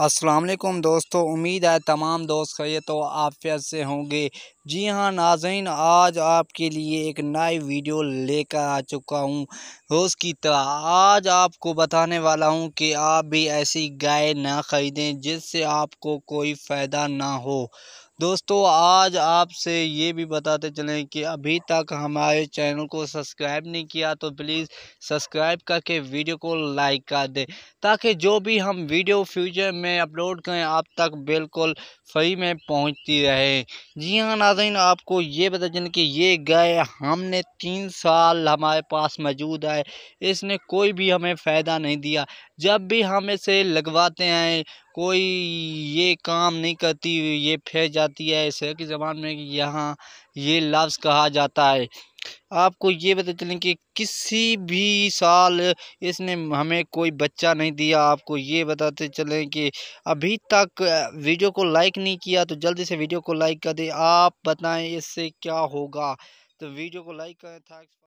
वालेकुम दोस्तों उम्मीद है तमाम दोस्त खैर तो फिर से होंगे जी हाँ नाजन आज आपके लिए एक नई वीडियो लेकर आ चुका हूँ रोज़ की तरह आज आपको बताने वाला हूँ कि आप भी ऐसी गाय ना ख़रीदें जिससे आपको कोई फ़ायदा ना हो दोस्तों आज आपसे ये भी बताते चलें कि अभी तक हमारे चैनल को सब्सक्राइब नहीं किया तो प्लीज़ सब्सक्राइब करके वीडियो को लाइक कर दें ताकि जो भी हम वीडियो फ्यूचर में अपलोड करें आप तक बिल्कुल फ्री में पहुंचती रहे जी हाँ नाजन आपको ये बता चलें कि ये गए हमने तीन साल हमारे पास मौजूद है इसने कोई भी हमें फ़ायदा नहीं दिया जब भी हम इसे लगवाते हैं कोई ये काम नहीं करती ये फैल जाती है ऐसे की ज़बान में यहाँ ये लफ्ज़ कहा जाता है आपको ये पता चलें कि किसी भी साल इसने हमें कोई बच्चा नहीं दिया आपको ये बताते चलें कि अभी तक वीडियो को लाइक नहीं किया तो जल्दी से वीडियो को लाइक कर दें आप बताएं इससे क्या होगा तो वीडियो को लाइक करें था